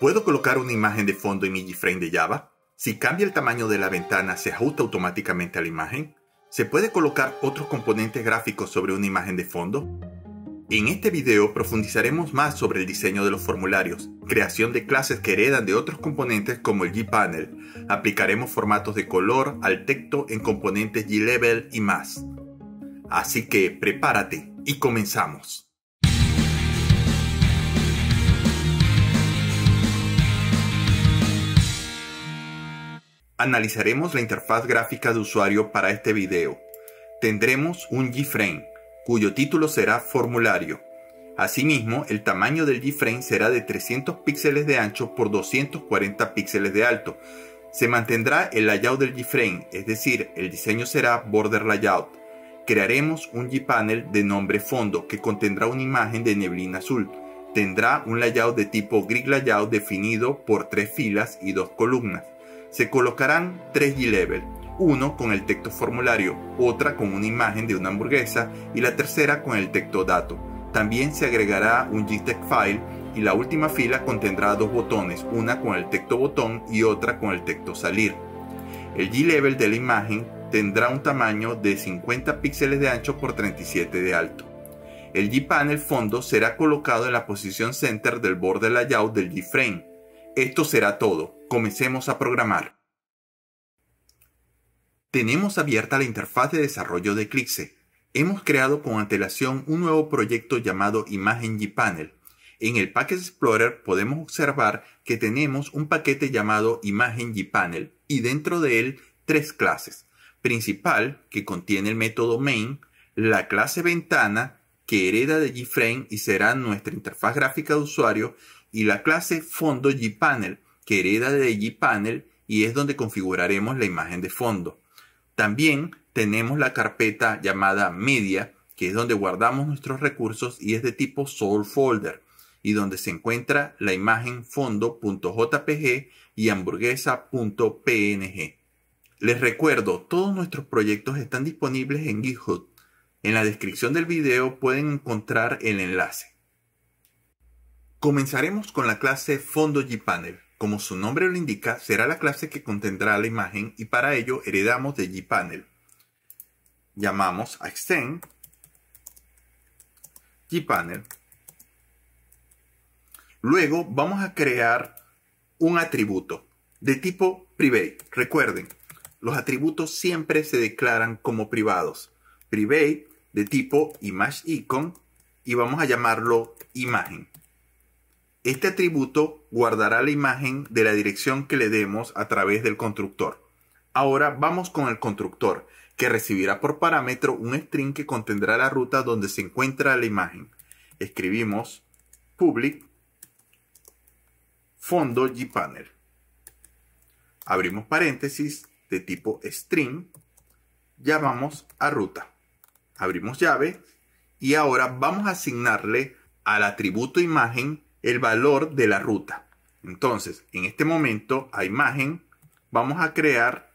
¿Puedo colocar una imagen de fondo en mi Gframe de Java? Si cambia el tamaño de la ventana, ¿se ajusta automáticamente a la imagen? ¿Se puede colocar otros componentes gráficos sobre una imagen de fondo? En este video profundizaremos más sobre el diseño de los formularios, creación de clases que heredan de otros componentes como el G-Panel, aplicaremos formatos de color al texto en componentes G-Level y más. Así que prepárate y comenzamos. Analizaremos la interfaz gráfica de usuario para este video. Tendremos un G-Frame, cuyo título será formulario. Asimismo, el tamaño del G-Frame será de 300 píxeles de ancho por 240 píxeles de alto. Se mantendrá el layout del G-Frame, es decir, el diseño será border layout. Crearemos un G-Panel de nombre fondo que contendrá una imagen de neblina azul. Tendrá un layout de tipo grid layout definido por tres filas y dos columnas se colocarán tres G-Level, uno con el texto formulario, otra con una imagen de una hamburguesa y la tercera con el texto dato. También se agregará un G-Tech file y la última fila contendrá dos botones, una con el texto botón y otra con el texto salir. El G-Level de la imagen tendrá un tamaño de 50 píxeles de ancho por 37 de alto. El G-Panel fondo será colocado en la posición center del borde layout del G-Frame. Esto será todo. Comencemos a programar. Tenemos abierta la interfaz de desarrollo de Eclipse. Hemos creado con antelación un nuevo proyecto llamado Imagen En el Package Explorer podemos observar que tenemos un paquete llamado Imagen y dentro de él tres clases. Principal, que contiene el método main, la clase ventana, que hereda de GFrame y será nuestra interfaz gráfica de usuario, y la clase fondo que hereda de GPanel y es donde configuraremos la imagen de fondo. También tenemos la carpeta llamada Media, que es donde guardamos nuestros recursos y es de tipo soul Folder, y donde se encuentra la imagen fondo.jpg y hamburguesa.png. Les recuerdo, todos nuestros proyectos están disponibles en GitHub. En la descripción del video pueden encontrar el enlace. Comenzaremos con la clase Fondo GPanel. Como su nombre lo indica, será la clase que contendrá la imagen y para ello heredamos de GPanel. Llamamos a extend GPanel. Luego vamos a crear un atributo de tipo private. Recuerden, los atributos siempre se declaran como privados. Private de tipo image y vamos a llamarlo imagen. Este atributo guardará la imagen de la dirección que le demos a través del constructor. Ahora vamos con el constructor, que recibirá por parámetro un string que contendrá la ruta donde se encuentra la imagen. Escribimos public fondo gpanel. Abrimos paréntesis de tipo string, llamamos a ruta. Abrimos llave y ahora vamos a asignarle al atributo imagen el valor de la ruta. Entonces, en este momento, a imagen, vamos a crear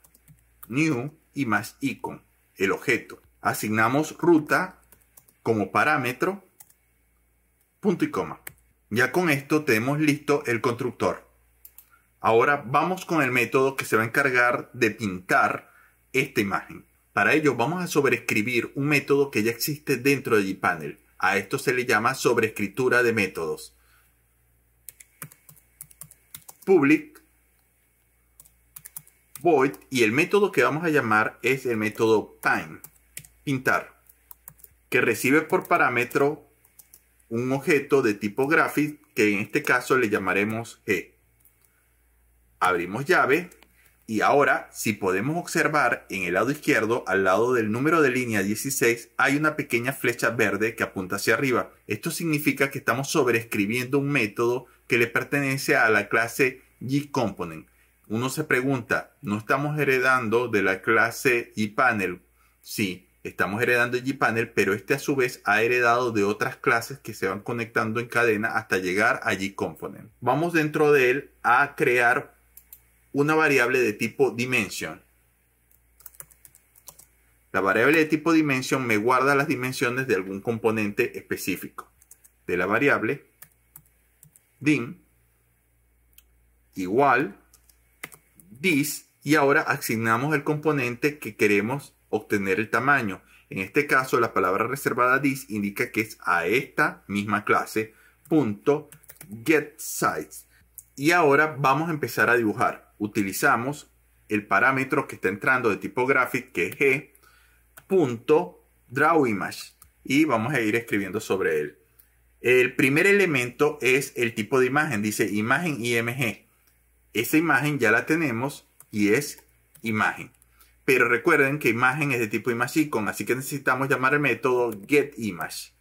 new y más icon, el objeto. Asignamos ruta como parámetro, punto y coma. Ya con esto tenemos listo el constructor. Ahora vamos con el método que se va a encargar de pintar esta imagen. Para ello vamos a sobreescribir un método que ya existe dentro de GPanel. A esto se le llama sobreescritura de métodos public void y el método que vamos a llamar es el método time, pintar, que recibe por parámetro un objeto de tipo graphic que en este caso le llamaremos g. Abrimos llave y ahora, si podemos observar en el lado izquierdo, al lado del número de línea 16, hay una pequeña flecha verde que apunta hacia arriba. Esto significa que estamos sobreescribiendo un método que le pertenece a la clase gComponent. Uno se pregunta, ¿no estamos heredando de la clase gPanel? Sí, estamos heredando gPanel, pero este a su vez ha heredado de otras clases que se van conectando en cadena hasta llegar a component Vamos dentro de él a crear una variable de tipo dimension. La variable de tipo dimension me guarda las dimensiones de algún componente específico de la variable dim igual this y ahora asignamos el componente que queremos obtener el tamaño. En este caso la palabra reservada this indica que es a esta misma clase punto Y ahora vamos a empezar a dibujar utilizamos el parámetro que está entrando de tipo graphic, que es g, y vamos a ir escribiendo sobre él. El primer elemento es el tipo de imagen, dice imagen IMG. Esa imagen ya la tenemos y es imagen. Pero recuerden que imagen es de tipo image icon, así que necesitamos llamar el método getImage.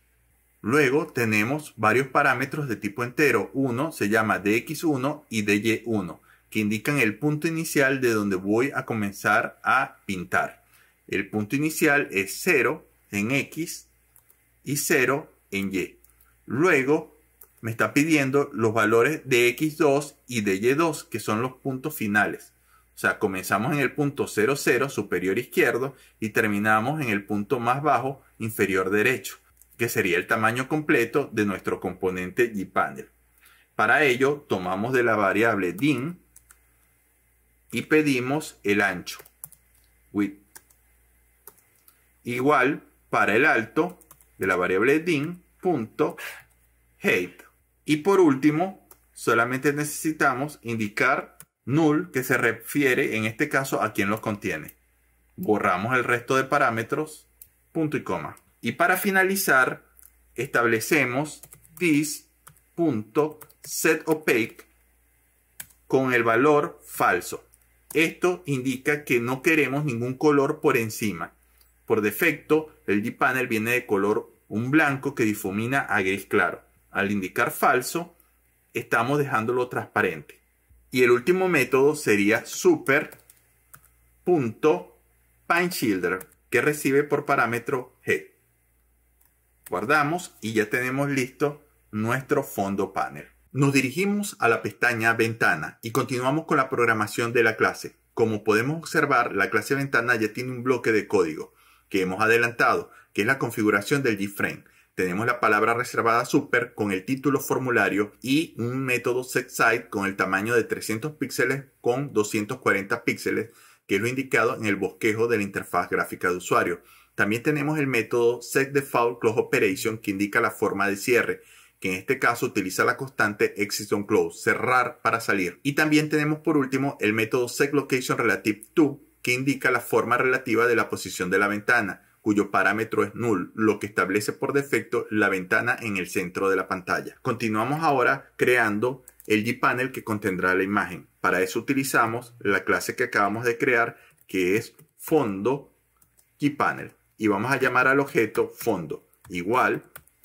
Luego tenemos varios parámetros de tipo entero. Uno se llama dx1 y dy1 que indican el punto inicial de donde voy a comenzar a pintar. El punto inicial es 0 en X y 0 en Y. Luego me está pidiendo los valores de X2 y de Y2, que son los puntos finales. O sea, comenzamos en el punto 0 superior izquierdo y terminamos en el punto más bajo inferior derecho, que sería el tamaño completo de nuestro componente panel. Para ello, tomamos de la variable DIN y pedimos el ancho, width, igual para el alto de la variable din height. Y por último, solamente necesitamos indicar null que se refiere en este caso a quien los contiene. Borramos el resto de parámetros, punto y coma. Y para finalizar, establecemos this.setOpake con el valor falso. Esto indica que no queremos ningún color por encima. Por defecto, el Panel viene de color un blanco que difumina a gris claro. Al indicar falso, estamos dejándolo transparente. Y el último método sería super.pineshilder, que recibe por parámetro G. Guardamos y ya tenemos listo nuestro fondo panel. Nos dirigimos a la pestaña Ventana y continuamos con la programación de la clase. Como podemos observar, la clase Ventana ya tiene un bloque de código que hemos adelantado, que es la configuración del Gframe. Tenemos la palabra reservada super con el título formulario y un método SetSide con el tamaño de 300 píxeles con 240 píxeles, que es lo indicado en el bosquejo de la interfaz gráfica de usuario. También tenemos el método setDefaultCloseOperation que indica la forma de cierre que en este caso utiliza la constante exit on close, cerrar para salir. Y también tenemos por último el método SetLocationRelativeTo, que indica la forma relativa de la posición de la ventana, cuyo parámetro es null, lo que establece por defecto la ventana en el centro de la pantalla. Continuamos ahora creando el gPanel que contendrá la imagen. Para eso utilizamos la clase que acabamos de crear, que es fondo gPanel. Y vamos a llamar al objeto fondo igual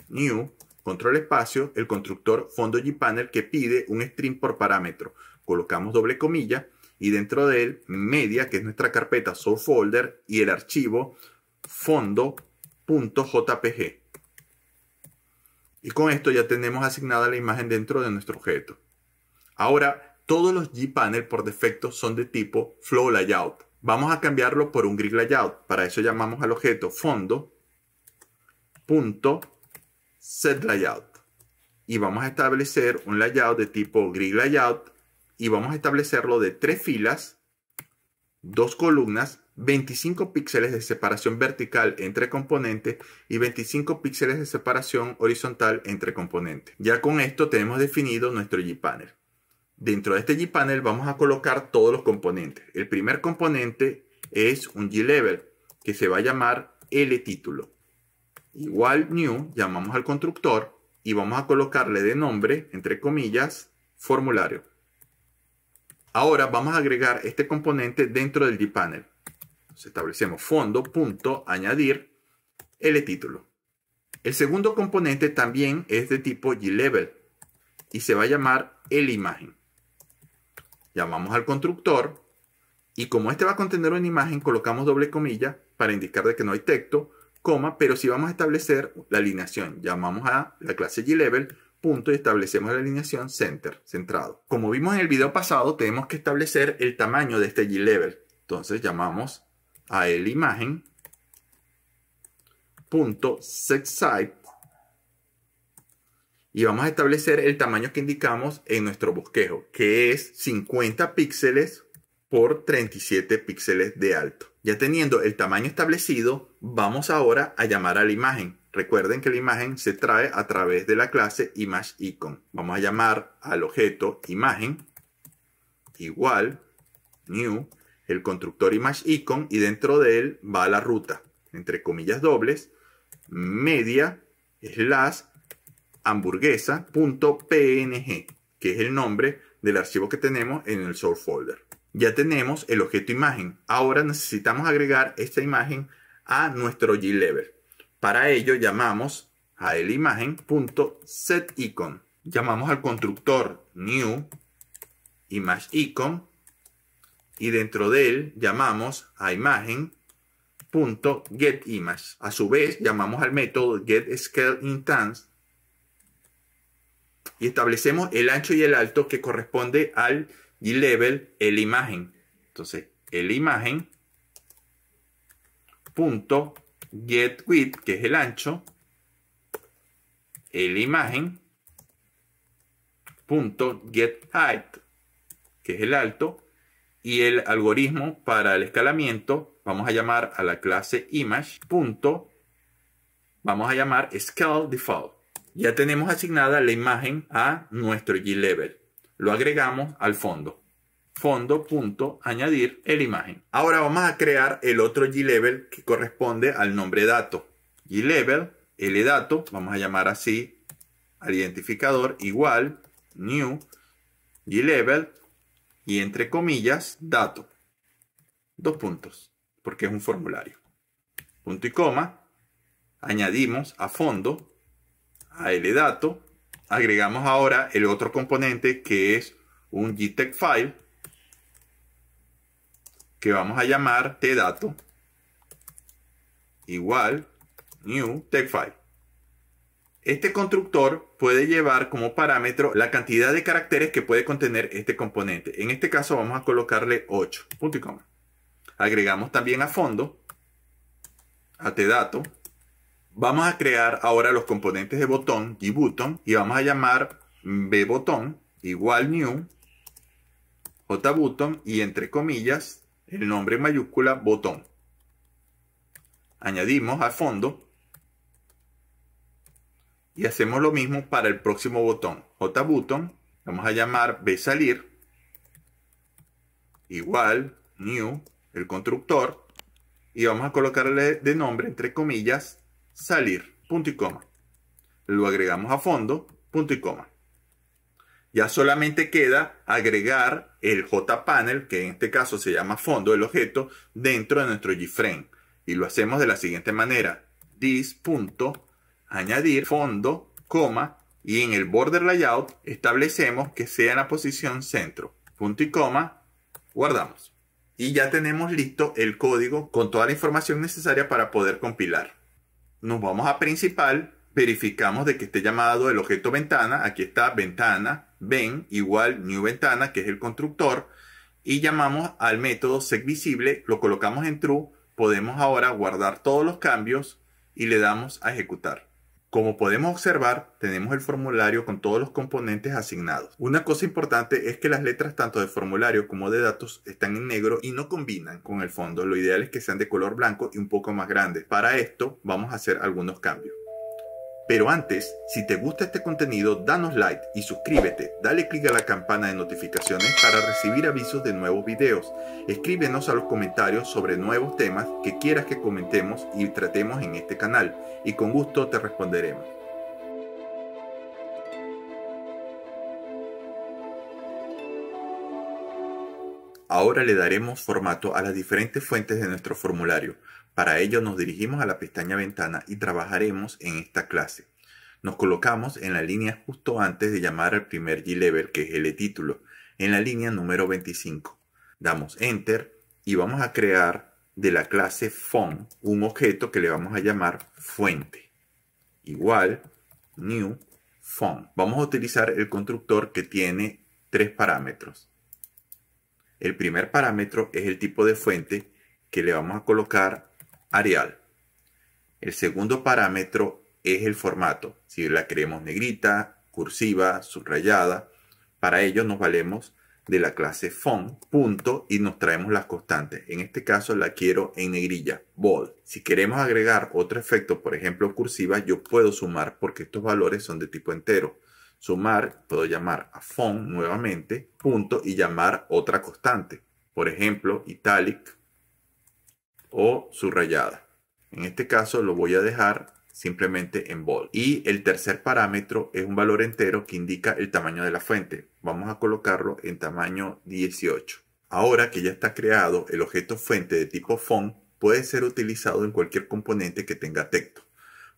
new Control espacio, el constructor fondo gpanel que pide un string por parámetro. Colocamos doble comilla y dentro de él media, que es nuestra carpeta source folder y el archivo fondo.jpg. Y con esto ya tenemos asignada la imagen dentro de nuestro objeto. Ahora, todos los gpanel por defecto son de tipo flow layout. Vamos a cambiarlo por un grid layout. Para eso llamamos al objeto fondo.jpg set layout. Y vamos a establecer un layout de tipo grid layout y vamos a establecerlo de tres filas, dos columnas, 25 píxeles de separación vertical entre componentes y 25 píxeles de separación horizontal entre componentes. Ya con esto tenemos definido nuestro Panel. Dentro de este Panel vamos a colocar todos los componentes. El primer componente es un G-Level que se va a llamar L título igual new, llamamos al constructor y vamos a colocarle de nombre, entre comillas, formulario. Ahora vamos a agregar este componente dentro del panel Entonces establecemos añadir el título. El segundo componente también es de tipo gLevel y se va a llamar el imagen. Llamamos al constructor y como este va a contener una imagen, colocamos doble comilla para indicar de que no hay texto pero si vamos a establecer la alineación, llamamos a la clase G-Level, punto y establecemos la alineación center, centrado. Como vimos en el video pasado, tenemos que establecer el tamaño de este G-Level. Entonces llamamos a el imagen punto y vamos a establecer el tamaño que indicamos en nuestro bosquejo, que es 50 píxeles por 37 píxeles de alto. Ya teniendo el tamaño establecido, Vamos ahora a llamar a la imagen. Recuerden que la imagen se trae a través de la clase ImageIcon. Vamos a llamar al objeto imagen igual new el constructor ImageIcon y dentro de él va la ruta entre comillas dobles media slash hamburguesa.png que es el nombre del archivo que tenemos en el source folder. Ya tenemos el objeto imagen. Ahora necesitamos agregar esta imagen a nuestro G-Level. Para ello llamamos a el imagen.setIcon. Llamamos al constructor new imageIcon y dentro de él llamamos a imagen A su vez, llamamos al método getScaleInstance y establecemos el ancho y el alto que corresponde al level el imagen. Entonces, el imagen punto get que es el ancho, el imagen, punto get height, que es el alto, y el algoritmo para el escalamiento vamos a llamar a la clase image punto, vamos a llamar scale default. Ya tenemos asignada la imagen a nuestro G-Level. Lo agregamos al fondo fondo punto añadir el imagen. Ahora vamos a crear el otro G-Level que corresponde al nombre dato. G-Level, L-Dato, vamos a llamar así al identificador igual new G-Level y entre comillas dato. Dos puntos, porque es un formulario. Punto y coma, añadimos a fondo a L-Dato, agregamos ahora el otro componente que es un G-Tech file que vamos a llamar tdato igual new file. Este constructor puede llevar como parámetro la cantidad de caracteres que puede contener este componente. En este caso vamos a colocarle 8. Punto coma. Agregamos también a fondo a tdato. Vamos a crear ahora los componentes de botón y button y vamos a llamar bbotón igual new jbutton y entre comillas el nombre mayúscula botón. Añadimos a fondo y hacemos lo mismo para el próximo botón. j vamos a llamar B salir, igual, new, el constructor, y vamos a colocarle de nombre, entre comillas, salir, punto y coma. Lo agregamos a fondo, punto y coma. Ya solamente queda agregar el JPanel, que en este caso se llama fondo del objeto, dentro de nuestro JFrame. Y lo hacemos de la siguiente manera. This. Añadir fondo, coma, y en el border layout establecemos que sea en la posición centro. Punto y coma, guardamos. Y ya tenemos listo el código con toda la información necesaria para poder compilar. Nos vamos a principal verificamos de que esté llamado el objeto ventana, aquí está ventana, ven igual new ventana, que es el constructor, y llamamos al método visible, lo colocamos en true, podemos ahora guardar todos los cambios y le damos a ejecutar. Como podemos observar, tenemos el formulario con todos los componentes asignados. Una cosa importante es que las letras tanto de formulario como de datos están en negro y no combinan con el fondo. Lo ideal es que sean de color blanco y un poco más grandes. Para esto vamos a hacer algunos cambios. Pero antes, si te gusta este contenido, danos like y suscríbete. Dale clic a la campana de notificaciones para recibir avisos de nuevos videos. Escríbenos a los comentarios sobre nuevos temas que quieras que comentemos y tratemos en este canal y con gusto te responderemos. Ahora le daremos formato a las diferentes fuentes de nuestro formulario. Para ello nos dirigimos a la pestaña ventana y trabajaremos en esta clase. Nos colocamos en la línea justo antes de llamar al primer G-Level, que es el título, en la línea número 25. Damos Enter y vamos a crear de la clase font un objeto que le vamos a llamar fuente. Igual, new font. Vamos a utilizar el constructor que tiene tres parámetros. El primer parámetro es el tipo de fuente que le vamos a colocar Arial. El segundo parámetro es el formato, si la queremos negrita, cursiva, subrayada. Para ello nos valemos de la clase font, punto, y nos traemos las constantes. En este caso la quiero en negrilla, bold. Si queremos agregar otro efecto, por ejemplo cursiva, yo puedo sumar porque estos valores son de tipo entero. Sumar, puedo llamar a font nuevamente, punto, y llamar otra constante. Por ejemplo, italic, o subrayada. En este caso lo voy a dejar simplemente en bold. Y el tercer parámetro es un valor entero que indica el tamaño de la fuente. Vamos a colocarlo en tamaño 18. Ahora que ya está creado, el objeto fuente de tipo font puede ser utilizado en cualquier componente que tenga texto.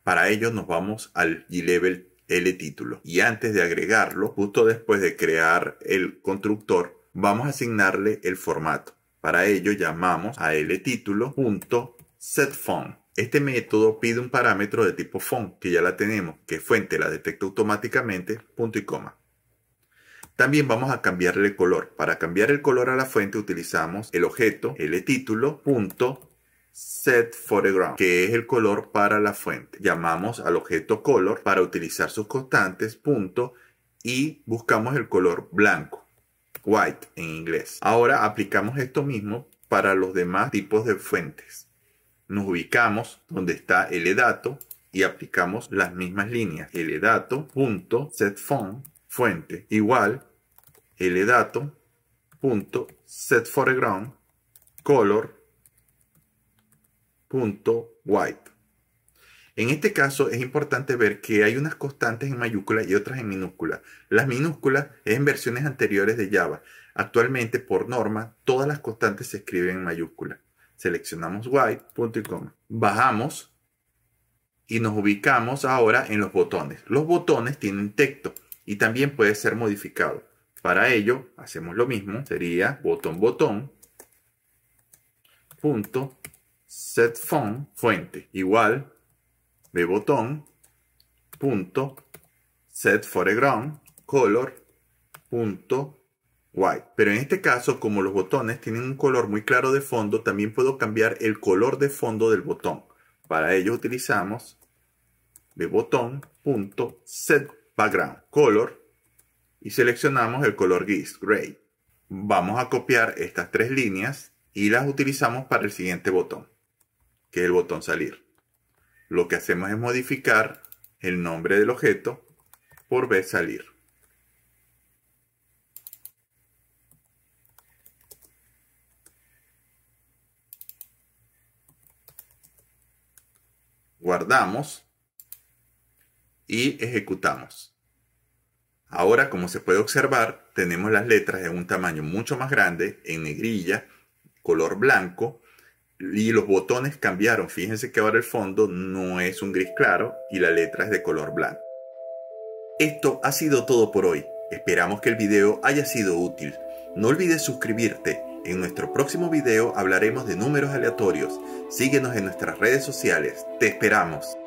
Para ello nos vamos al G-Level L título. Y antes de agregarlo, justo después de crear el constructor, vamos a asignarle el formato. Para ello llamamos a lTítulo.setFont. Este método pide un parámetro de tipo font, que ya la tenemos, que fuente la detecta automáticamente, punto y coma. También vamos a cambiarle el color. Para cambiar el color a la fuente utilizamos el objeto ltítulo.setForeground, que es el color para la fuente. Llamamos al objeto color para utilizar sus constantes, punto, y buscamos el color blanco white en inglés. Ahora aplicamos esto mismo para los demás tipos de fuentes. Nos ubicamos donde está el dato y aplicamos las mismas líneas. El dato punto font fuente igual el dato punto set foreground color punto white en este caso es importante ver que hay unas constantes en mayúscula y otras en minúscula. Las minúsculas es en versiones anteriores de Java. Actualmente, por norma, todas las constantes se escriben en mayúscula. Seleccionamos white, punto y coma. Bajamos y nos ubicamos ahora en los botones. Los botones tienen texto y también puede ser modificado. Para ello, hacemos lo mismo. Sería botón, botón, punto, set font, fuente. Igual, de botón set foreground color punto white. Pero en este caso, como los botones tienen un color muy claro de fondo, también puedo cambiar el color de fondo del botón. Para ello utilizamos de botón set background color y seleccionamos el color gris gray. Vamos a copiar estas tres líneas y las utilizamos para el siguiente botón, que es el botón salir lo que hacemos es modificar el nombre del objeto por vez salir. Guardamos y ejecutamos. Ahora, como se puede observar, tenemos las letras de un tamaño mucho más grande en negrilla, color blanco y los botones cambiaron. Fíjense que ahora el fondo no es un gris claro y la letra es de color blanco. Esto ha sido todo por hoy. Esperamos que el video haya sido útil. No olvides suscribirte. En nuestro próximo video hablaremos de números aleatorios. Síguenos en nuestras redes sociales. Te esperamos.